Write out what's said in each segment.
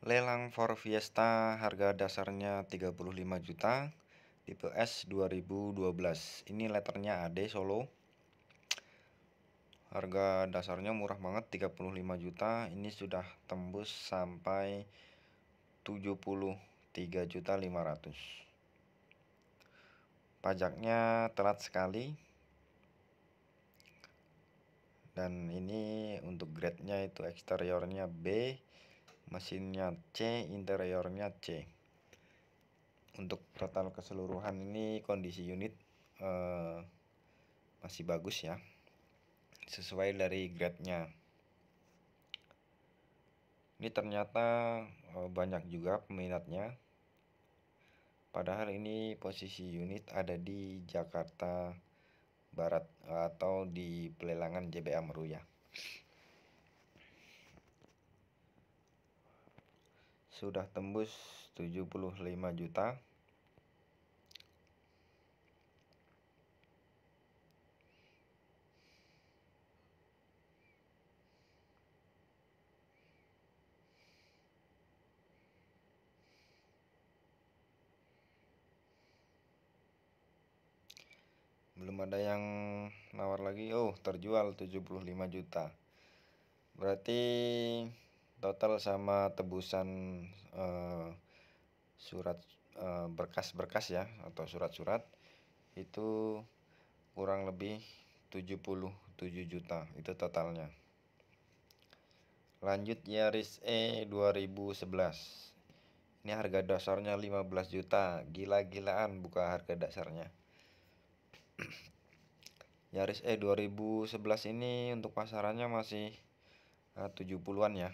Lelang Ford Fiesta harga dasarnya 35 juta tipe S 2012. Ini letternya AD Solo. Harga dasarnya murah banget 35 juta. Ini sudah tembus sampai 73 juta 500. Pajaknya telat sekali. Dan ini untuk grade-nya itu eksteriornya B mesinnya C interiornya C untuk total keseluruhan ini kondisi unit eh, masih bagus ya sesuai dari grade-nya ini ternyata eh, banyak juga peminatnya padahal ini posisi unit ada di Jakarta Barat atau di pelelangan JBA Meruya sudah tembus 75 juta belum ada yang nawar lagi oh terjual 75 juta berarti total sama tebusan uh, surat eh, berkas-berkas uh, ya atau surat-surat itu kurang lebih 77 juta itu totalnya lanjut Yaris E 2011 ini harga dasarnya 15 juta gila-gilaan buka harga dasarnya Yaris E 2011 ini untuk pasarannya masih eh, uh, 70-an ya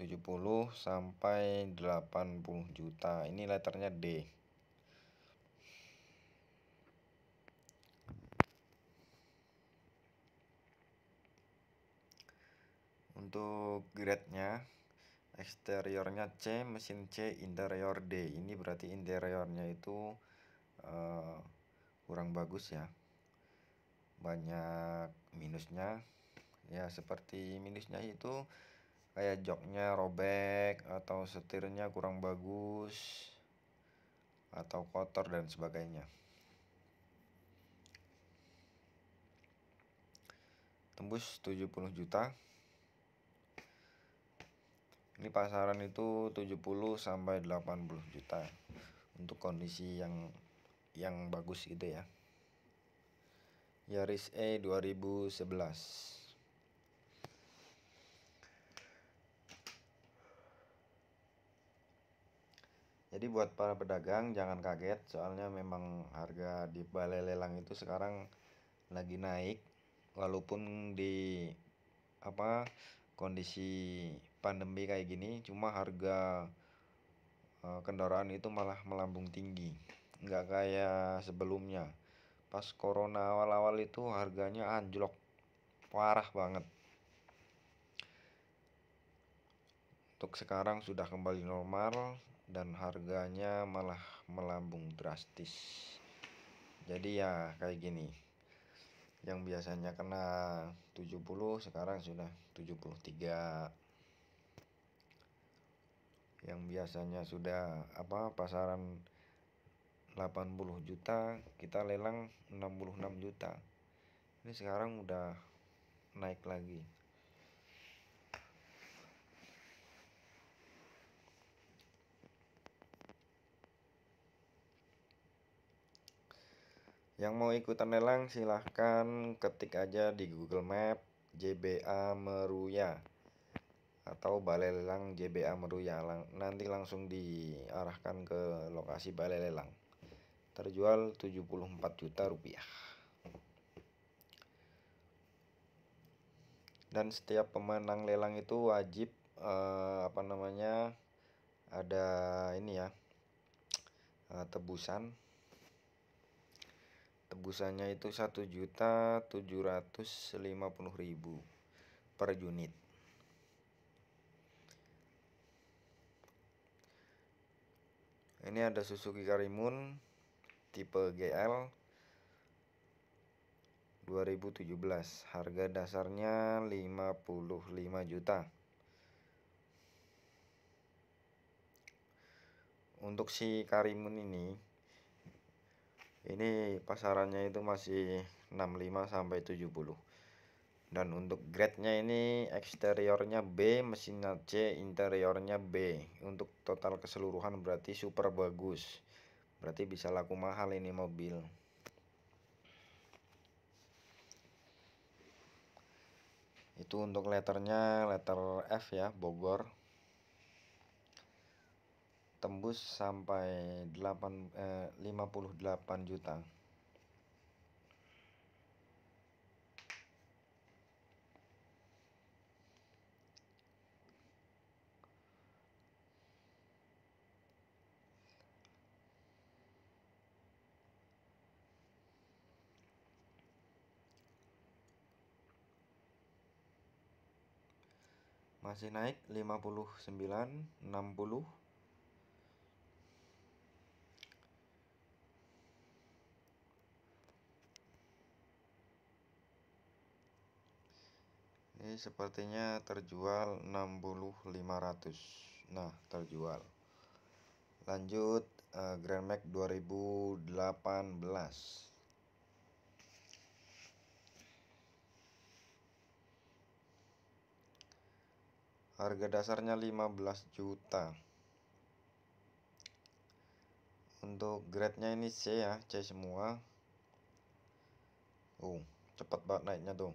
70 sampai 80 juta. Ini letternya D. Untuk grade-nya eksteriornya C, mesin C, interior D. Ini berarti interiornya itu uh, kurang bagus ya. Banyak minusnya. Ya, seperti minusnya itu kayak joknya robek atau setirnya kurang bagus atau kotor dan sebagainya. Tembus 70 juta. Ini pasaran itu 70 sampai 80 juta untuk kondisi yang yang bagus gitu ya. Yaris E 2011. Jadi buat para pedagang jangan kaget soalnya memang harga di balai lelang itu sekarang lagi naik walaupun di apa kondisi pandemi kayak gini cuma harga eh, kendaraan itu malah melambung tinggi nggak kayak sebelumnya pas corona awal-awal itu harganya anjlok parah banget untuk sekarang sudah kembali normal dan harganya malah melambung drastis jadi ya kayak gini yang biasanya kena 70 sekarang sudah 73 yang biasanya sudah apa pasaran 80 juta kita lelang 66 juta ini sekarang udah naik lagi Yang mau ikutan lelang silahkan ketik aja di Google Map JBA Meruya atau Balai Lelang JBA Meruya lang nanti langsung diarahkan ke lokasi Balai Lelang terjual 74 juta rupiah dan setiap pemenang lelang itu wajib eh, apa namanya ada ini ya eh, tebusan tebusannya itu satu juta ribu per unit ini ada Suzuki Karimun tipe GL 2017 harga dasarnya 55 juta untuk si Karimun ini ini pasarannya itu masih 65 sampai 70 dan untuk grade-nya ini eksteriornya B mesinnya C interiornya B untuk total keseluruhan berarti super bagus berarti bisa laku mahal ini mobil itu untuk letternya letter F ya Bogor tembus sampai 8 eh, 58 juta. Masih naik 59, 60, Ini sepertinya terjual 6500 Nah terjual Lanjut uh, Grand Max 2018 Harga dasarnya 15 juta Untuk grade-nya ini C ya C semua Oh cepat banget naiknya tuh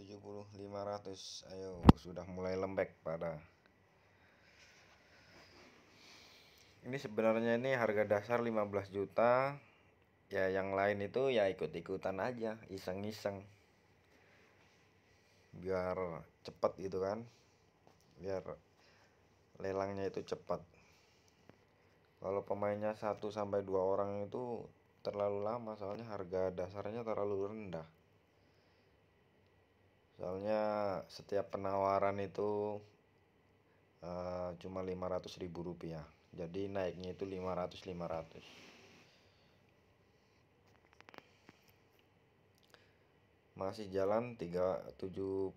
70 500 ayo sudah mulai lembek pada ini sebenarnya ini harga dasar 15 juta ya yang lain itu ya ikut-ikutan aja iseng-iseng biar cepat gitu kan biar lelangnya itu cepat kalau pemainnya 1 sampai 2 orang itu terlalu lama soalnya harga dasarnya terlalu rendah soalnya setiap penawaran itu uh, cuma 500 ribu rupiah jadi naiknya itu 500 500 masih jalan 3 73 500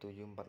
tujuh empat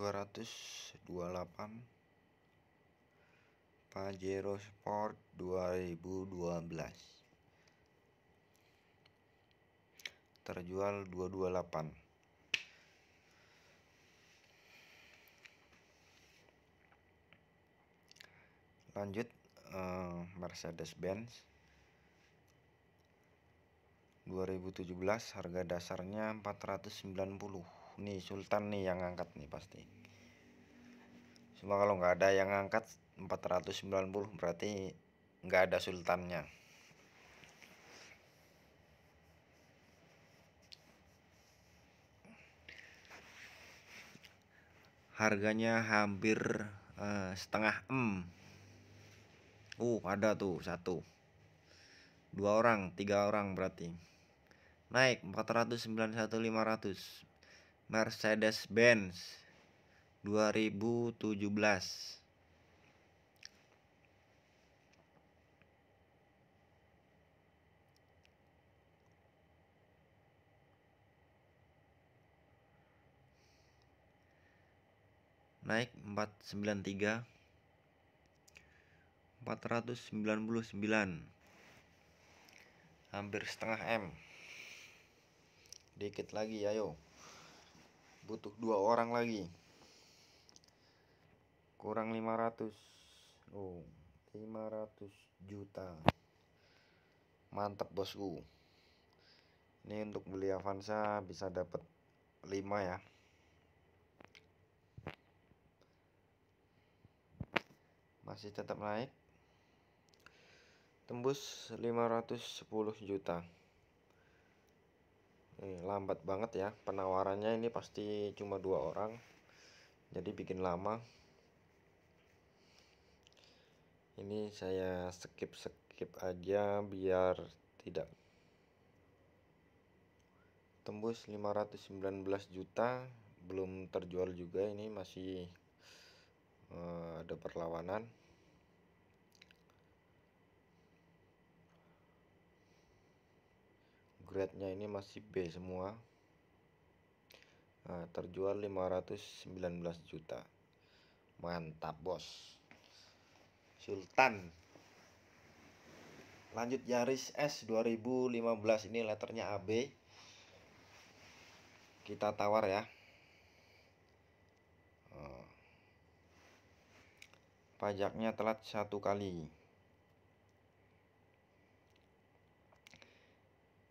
228 Pajero Sport 2012 terjual 228 lanjut uh, eh, Mercedes Benz 2017 harga dasarnya 490 nih Sultan nih yang angkat nih pasti cuma kalau nggak ada yang angkat 490 berarti nggak ada sultannya harganya hampir uh, setengah m uh ada tuh satu dua orang tiga orang berarti naik 491 500 Mercedes-Benz 2017 naik 493 499 hampir setengah M dikit lagi ayo butuh dua orang lagi kurang 500 oh 500 juta mantap bosku ini untuk beli Avanza bisa dapat 5 ya masih tetap naik tembus 510 juta eh, lambat banget ya penawarannya ini pasti cuma dua orang jadi bikin lama ini saya skip skip aja biar tidak tembus 519 juta belum terjual juga ini masih eh, ada perlawanan grade-nya ini masih B semua nah, terjual 519 juta mantap bos Sultan lanjut Yaris S 2015 ini letternya AB kita tawar ya eh, pajaknya telat satu kali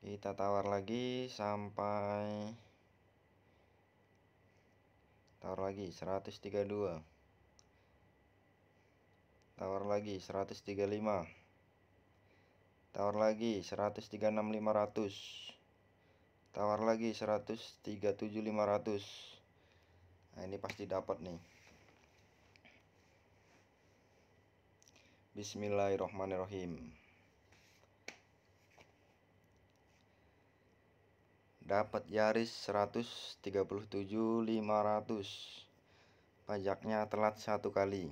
kita tawar lagi sampai tawar lagi 132 tawar lagi 135 tawar lagi 136 500 tawar lagi 137 500 nah ini pasti dapat nih Bismillahirrahmanirrahim dapat Yaris 137.500 pajaknya telat satu kali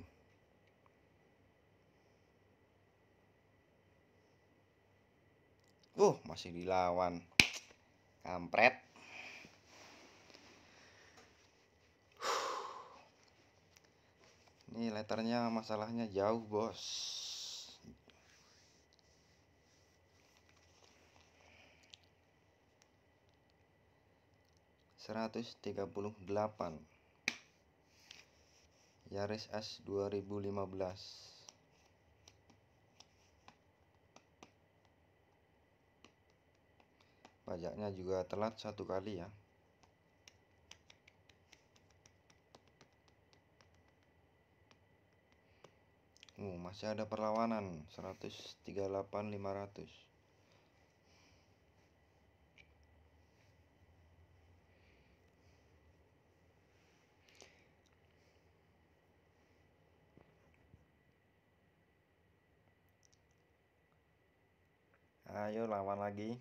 uh masih dilawan kampret ini letternya masalahnya jauh bos 138 Yaris S 2015 pajaknya juga telat satu kali ya uh, masih ada perlawanan 138 500 Ayo lawan lagi.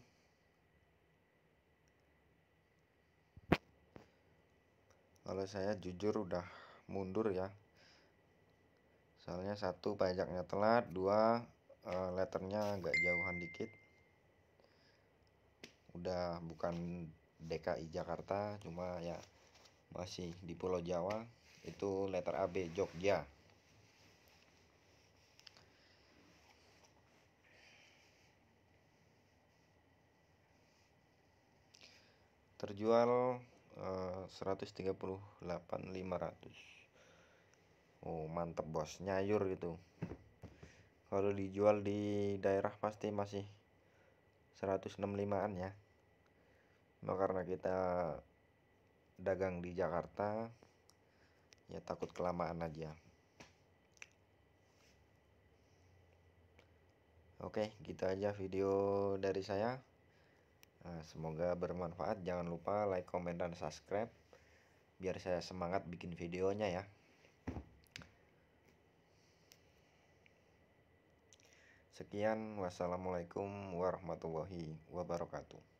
Kalau saya jujur udah mundur ya. Soalnya satu pajaknya telat, dua uh, letternya agak jauhan dikit. Udah bukan DKI Jakarta, cuma ya masih di Pulau Jawa itu letter AB Jogja. terjual eh, uh, 138.500 oh mantep bos nyayur gitu kalau dijual di daerah pasti masih 165an ya nah, karena kita dagang di Jakarta ya takut kelamaan aja Oke, gitu aja video dari saya. Nah, semoga bermanfaat. Jangan lupa like, komen, dan subscribe. Biar saya semangat bikin videonya ya. Sekian, wassalamualaikum warahmatullahi wabarakatuh.